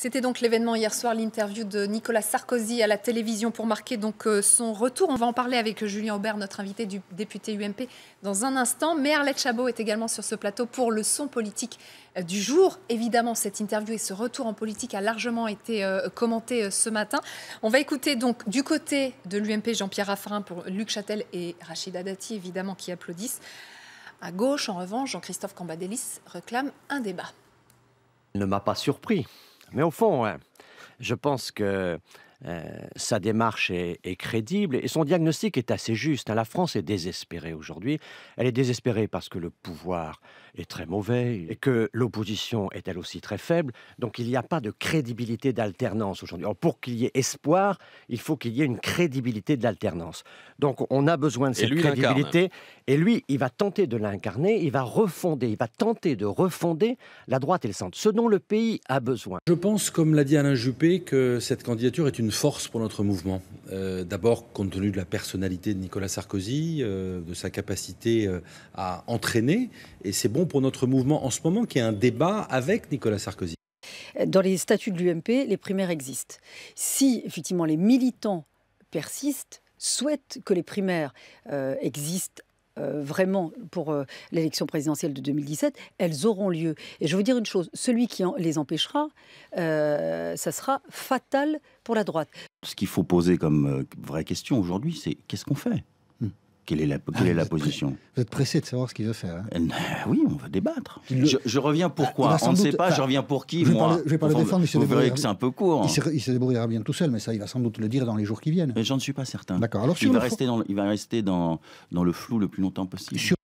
C'était donc l'événement hier soir, l'interview de Nicolas Sarkozy à la télévision pour marquer donc euh, son retour. On va en parler avec Julien Aubert, notre invité du député UMP, dans un instant. Mais Arlette Chabot est également sur ce plateau pour le son politique euh, du jour. Évidemment, cette interview et ce retour en politique a largement été euh, commenté ce matin. On va écouter donc du côté de l'UMP Jean-Pierre Raffarin pour Luc Châtel et Rachida Dati, évidemment, qui applaudissent. À gauche, en revanche, Jean-Christophe Cambadélis réclame un débat. ne m'a pas surpris mais au fond, hein, je pense que euh, sa démarche est, crédible et son diagnostic est assez juste. Hein. La France est désespérée aujourd'hui. Elle est désespérée parce que le pouvoir est très mauvais et que l'opposition est elle aussi très faible. Donc il n'y a pas de crédibilité d'alternance aujourd'hui. Pour qu'il y ait espoir, il faut qu'il y ait une crédibilité de l'alternance. Donc on a besoin de cette crédibilité. Et lui, il va tenter de l'incarner, il va refonder, il va tenter de refonder la droite et le centre, ce dont le pays a besoin. Je pense, comme l'a dit Alain Juppé, que cette candidature est une une force pour notre mouvement. Euh, d'abord, compte tenu de la personnalité de Nicolas Sarkozy, euh, de sa capacité euh, à entraîner. Et c'est bon pour notre mouvement en ce moment qui est un débat avec Nicolas Sarkozy. Dans les statuts de l'UMP, les primaires existent. Si effectivement les militants persistent, souhaitent que les primaires existent euh, vraiment pour euh, l'élection présidentielle de 2017, elles auront lieu. Et je veux dire une chose, celui qui les empêchera, euh, ça sera fatal pour la droite. Ce qu'il faut poser comme vraie question aujourd'hui, c'est qu'est-ce qu'on fait quelle est la, ah, position Vous êtes pressé de savoir ce qu'il veut faire. Hein. Euh, oui, on va débattre. Je, reviens pour ah, quoi On ne sait pas, je reviens pour qui, je moi vais pas le défendre, Vous vrai que c'est un peu court. Hein. Il, se, débrouillera bien tout seul, mais ça, il va sans doute le dire dans les jours qui viennent. Mais J'en suis pas certain. D'accord. Alors, il, va rester dans, il va rester dans, dans le flou le plus longtemps possible. Sur...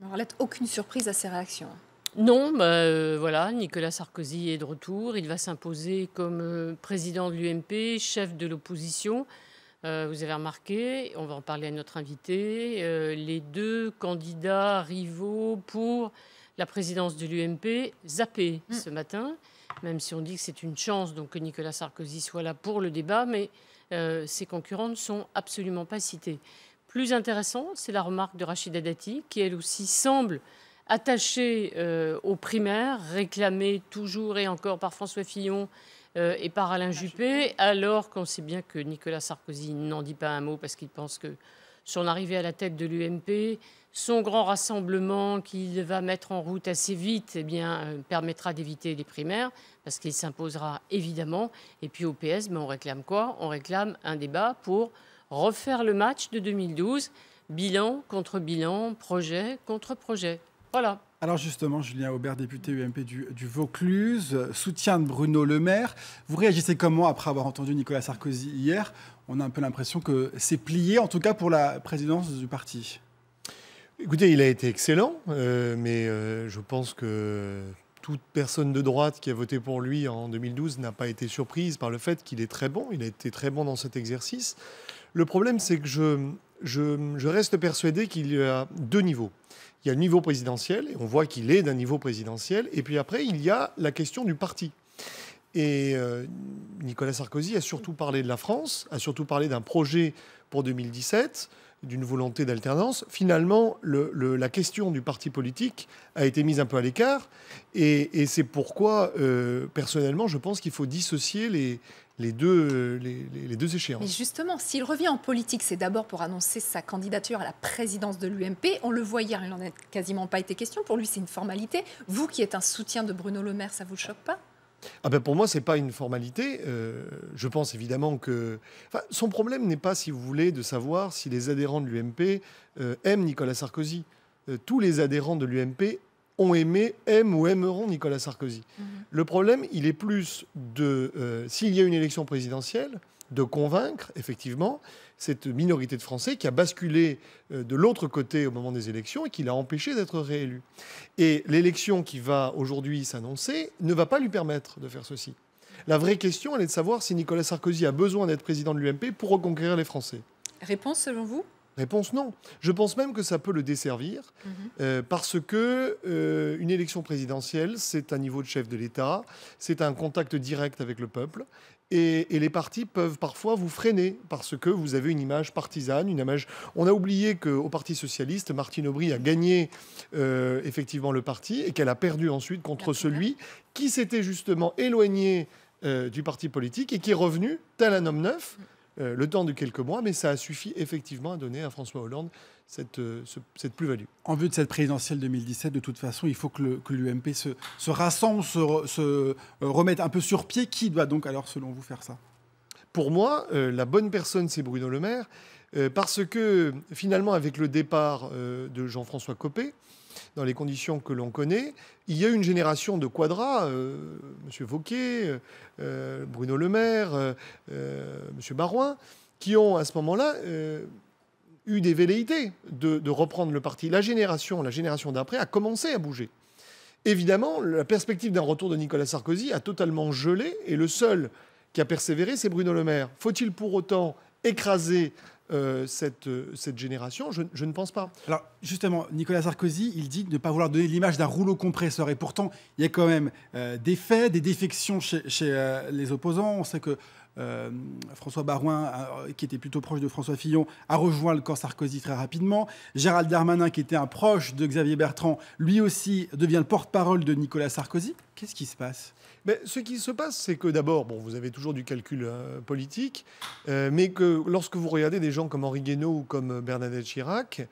On aucune surprise à ses réactions. Non, bah, euh, voilà, Nicolas Sarkozy est de retour. Il va s'imposer comme euh, président de l'UMP, chef de l'opposition. Euh, vous avez remarqué, on va en parler à notre invité, euh, les deux candidats rivaux pour la présidence de l'UMP zappés mm. ce matin, même si on dit que c'est une chance donc, que Nicolas Sarkozy soit là pour le débat, mais euh, ses concurrents ne sont absolument pas cités. Plus intéressant, c'est la remarque de Rachida Dati, qui elle aussi semble attachée aux primaires, réclamée toujours et encore par François Fillon euh, et par Alain Juppé, alors qu'on sait bien que Nicolas Sarkozy n'en dit pas un mot parce qu'il pense que son arrivée à la tête de l'UMP, son grand rassemblement qu'il va mettre en route assez vite, eh bien, euh, permettra d'éviter les primaires, parce qu'il s'imposera évidemment. Et puis au PS, mais ben, on réclame quoi On réclame un débat pour refaire le match de 2012, bilan contre bilan, projet contre projet. Voilà. Alors justement, Julien Aubert, député UMP du, Vaucluse, soutien de Bruno Le Maire. Vous réagissez comment après avoir entendu Nicolas Sarkozy hier On a un peu l'impression que c'est plié, en tout cas pour la présidence du parti. Écoutez, il a été excellent, euh, mais euh, je pense que toute personne de droite qui a voté pour lui en 2012 n'a pas été surprise par le fait qu'il est très bon. Il a été très bon dans cet exercice. Le problème, c'est que je, je, reste persuadé qu'il y a deux niveaux. Il y a le niveau présidentiel, et on voit qu'il est d'un niveau présidentiel, et puis après, il y a la question du parti. Et euh, Nicolas Sarkozy a surtout parlé de la France, a surtout parlé d'un projet pour 2017 d'une volonté d'alternance, finalement, la question du parti politique a été mise un peu à l'écart. Et, c'est pourquoi, euh, personnellement, je pense qu'il faut dissocier les, deux, les, échéances. Mais justement, s'il revient en politique, c'est d'abord pour annoncer sa candidature à la présidence de l'UMP. On le voit hier, il n'en a quasiment pas été question. Pour lui, c'est une formalité. Vous qui êtes un soutien de Bruno Le Maire, ça vous choque pas ah ben, pour moi, ce n'est pas une formalité. Euh, je pense évidemment que... son problème n'est pas, si vous voulez, de savoir si les adhérents de l'UMP euh, aiment Nicolas Sarkozy. Euh, tous les adhérents de l'UMP ont aimé, aiment ou aimeront Nicolas Sarkozy. Mhm. Le problème, il est plus de... S'il y a une élection présidentielle, de convaincre, effectivement, cette minorité de Français qui a basculé euh, de l'autre côté au moment des élections et qui l'a empêché d'être réélu. Et l'élection qui va aujourd'hui s'annoncer ne va pas lui permettre de faire ceci. La vraie question, elle est de savoir si Nicolas Sarkozy a besoin d'être président de l'UMP pour reconquérir les Français. Réponse selon vous Réponse non. Je pense même que ça peut le desservir mhm. euh, parce que euh, une élection présidentielle, c'est un niveau de chef de l'État, c'est un contact direct avec le peuple. Et, les partis peuvent parfois vous freiner parce que vous avez une image partisane, une image. On a oublié qu'au Parti socialiste, Martine Aubry a gagné euh, effectivement le parti et qu'elle a perdu ensuite contre celui qui s'était justement éloigné du parti politique et qui est revenu tel un homme neuf. Mm. Euh, le temps de quelques mois, mais ça a suffi effectivement à donner à François Hollande cette, euh, plus-value. En vue de cette présidentielle 2017, de toute façon, il faut que l'UMP se, rassemble, se, euh, remette un peu sur pied. Qui doit donc alors, selon vous, faire ça Pour moi, la bonne personne, c'est Bruno Le Maire, parce que finalement, avec le départ de Jean-François Copé, dans les conditions que l'on connaît. Il y a une génération de quadras, euh, Monsieur M. Vauquet, euh, Bruno Le Maire, euh, M. Barouin, qui ont à ce moment-là eu des velléités de, de, reprendre le parti. La génération, la génération d'après, a commencé à bouger. Évidemment, la perspective d'un retour de Nicolas Sarkozy a totalement gelé, et le seul qui a persévéré, c'est Bruno Le Maire. Faut-il pour autant écraser euh, euh, cette, génération je, ne pense pas. Alors justement, Nicolas Sarkozy, il dit ne pas vouloir donner l'image d'un rouleau compresseur. Et pourtant, il y a quand même euh, des faits, des défections chez, les opposants. On sait que euh, François Barouin, euh, qui était plutôt proche de François Fillon, a rejoint le camp Sarkozy très rapidement. Gérald Darmanin, qui était un proche de Xavier Bertrand, lui aussi devient le porte-parole de Nicolas Sarkozy. Qu'est-ce qui se passe mais ce qui se passe, c'est que d'abord, vous avez toujours du calcul euh, politique, mais que lorsque vous regardez des gens comme Henri Guénaud ou comme Bernadette Chirac,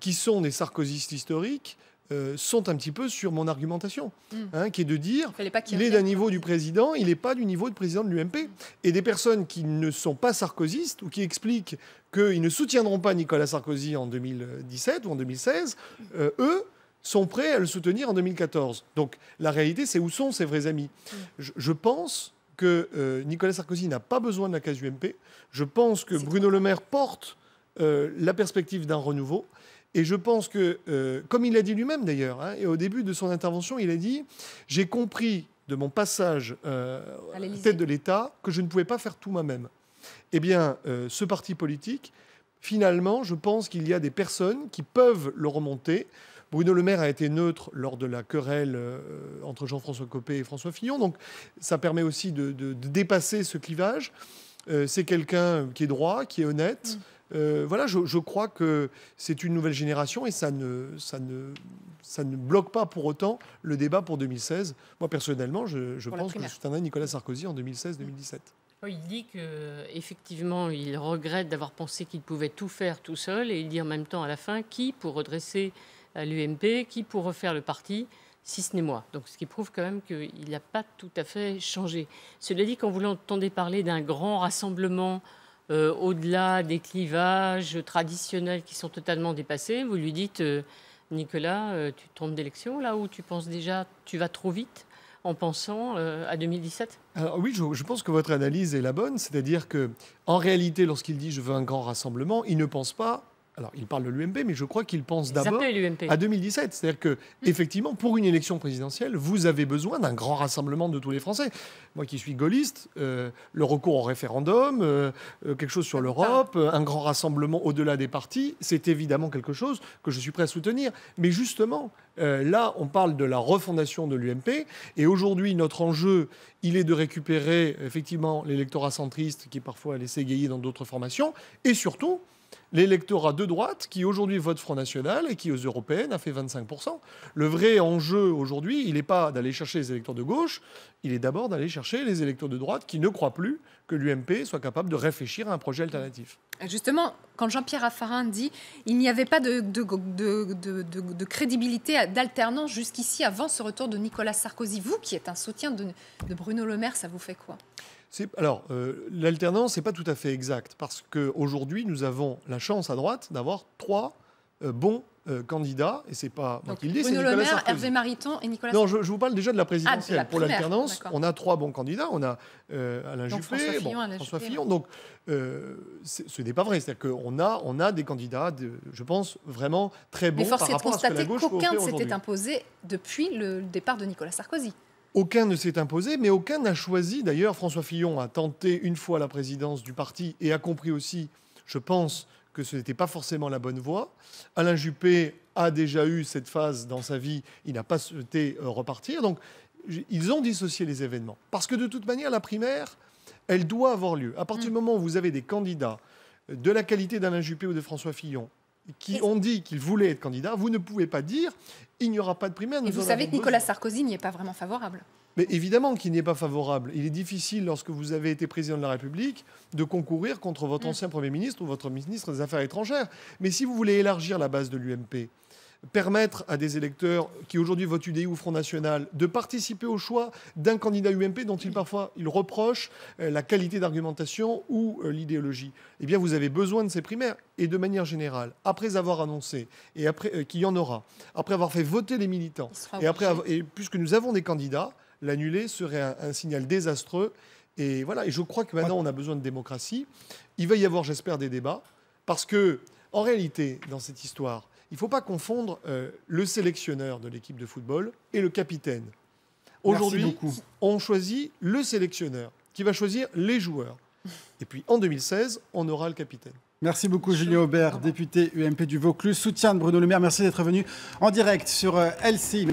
qui sont des Sarkozistes historiques, euh, sont un petit peu sur mon argumentation, hmm. hein, qui est de dire il, est d'un niveau du président, il n'est pas du niveau du président de l'UMP. Et des personnes qui ne sont pas sarkozystes ou qui expliquent qu'ils ne soutiendront pas Nicolas Sarkozy en 2017 ou en 2016, euh, eux sont prêts à le soutenir en 2014. Donc la réalité, c'est où sont ces vrais amis. Hmm. Je, pense que euh, Nicolas Sarkozy n'a pas besoin de la case UMP. Je pense que Bruno Le Maire porte la perspective d'un renouveau. Et je pense que, euh, comme il l'a dit lui-même d'ailleurs, hein, et au début de son intervention, il a dit J'ai compris de mon passage euh, à la tête de l'État que je ne pouvais pas faire tout moi-même. Eh bien, euh, ce parti politique, finalement, je pense qu'il y a des personnes qui peuvent le remonter. Bruno Le Maire a été neutre lors de la querelle entre Jean-François Copé et François Fillon, donc ça permet aussi de, dépasser ce clivage. c'est quelqu'un qui est droit, qui est honnête. Mm. Euh, voilà, je, crois que c'est une nouvelle génération et ça ne, ça, ne, ça ne bloque pas pour autant le débat pour 2016. Moi, personnellement, je, je pense que je soutiendrai Nicolas Sarkozy en 2016-2017. Il dit qu'effectivement, il regrette d'avoir pensé qu'il pouvait tout faire tout seul et il dit en même temps à la fin qui pour redresser euh, l'UMP, qui pour refaire le parti si ce n'est moi. Donc, ce qui prouve quand même qu'il n'a pas tout à fait changé. Cela dit, quand vous l'entendez parler d'un grand rassemblement euh, au-delà des clivages traditionnels qui sont totalement dépassés. Vous lui dites, euh, Nicolas, euh, tu tombes d'élection là où tu penses déjà, tu vas trop vite en pensant à 2017 Oui, je, je, pense que votre analyse est la bonne, c'est-à-dire que en réalité, lorsqu'il dit je veux un grand rassemblement, il ne pense pas alors il parle de l'UMP, mais je crois qu'il pense d'abord à 2017. C'est-à-dire que, effectivement, pour une élection présidentielle, vous avez besoin d'un grand rassemblement de tous les Français. Moi qui suis gaulliste, euh, le recours au référendum, euh, euh, quelque chose sur l'Europe, un grand rassemblement au-delà des partis, c'est évidemment quelque chose que je suis prêt à soutenir. Mais justement, là, on parle de la refondation de l'UMP. Et aujourd'hui, notre enjeu, il est de récupérer effectivement l'électorat centriste qui parfois laissé égayer dans d'autres formations. Et surtout, l'électorat de droite qui aujourd'hui vote Front National et qui aux européennes a fait 25%. Le vrai enjeu aujourd'hui, il n'est pas d'aller chercher les électeurs de gauche, il est d'abord d'aller chercher les électeurs de droite qui ne croient plus que l'UMP soit capable de réfléchir à un projet alternatif. Justement, quand Jean-Pierre Raffarin dit il n'y avait pas de crédibilité d'alternance jusqu'ici avant ce retour de Nicolas Sarkozy, vous qui êtes un soutien de Bruno Le Maire, ça vous fait quoi alors, euh, l'alternance n'est pas tout à fait exacte, parce qu'aujourd'hui, nous avons la chance à droite d'avoir trois euh, bons euh, candidats, et c'est pas moi le c'est Nicolas Maire, Hervé Mariton et Nicolas Non, je, vous parle déjà de la présidentielle. Ah, Pour l'alternance, on a trois bons candidats. On a Alain Juppé, François Fillon. Fillon. Donc, ce n'est pas vrai. C'est-à-dire qu'on a, on a des candidats, je pense, vraiment très bons Mais force est de constater qu'aucun ne s'était imposé depuis le départ de Nicolas Sarkozy. Aucun ne s'est imposé, mais aucun n'a choisi. D'ailleurs, François Fillon a tenté une fois la présidence du parti et a compris aussi, je pense, que ce n'était pas forcément la bonne voie. Alain Juppé a déjà eu cette phase dans sa vie, il n'a pas souhaité euh, repartir. Donc, ils ont dissocié les événements. Parce que de toute manière, la primaire, elle doit avoir lieu. À partir du mm. moment où vous avez des candidats de la qualité d'Alain Juppé ou de François Fillon qui ont dit qu'ils voulaient être candidats, vous ne pouvez pas dire il n'y aura pas de primaire. Et vous savez que Nicolas Sarkozy n'y est pas vraiment favorable. Mais évidemment qu'il n'y est pas favorable. Il est difficile, lorsque vous avez été président de la République, de concourir contre votre mm. ancien Premier ministre ou votre ministre des Affaires étrangères. Mais si vous voulez élargir la base de l'UMP, permettre à des électeurs qui aujourd'hui votent UDI ou Front National de participer au choix d'un candidat UMP dont ils parfois ils reprochent euh, la qualité d'argumentation ou euh, l'idéologie. Eh bien, vous avez besoin de ces primaires et de manière générale, après avoir annoncé et après euh, qu'il y en aura, après avoir fait voter les militants et après puisque nous avons des candidats, l'annuler serait un, signal désastreux. Et voilà. Et je crois que maintenant on a besoin de démocratie. Il va y avoir, j'espère, des débats parce que en réalité, dans cette histoire, il ne faut pas confondre euh, le sélectionneur de l'équipe de football et le capitaine. Aujourd'hui, on choisit le sélectionneur qui va choisir les joueurs. Et puis en 2016, on aura le capitaine. Merci beaucoup Julien Aubert, député UMP du Vaucluse, soutien de Bruno Le Maire. Merci d'être venu en direct sur euh, LCI.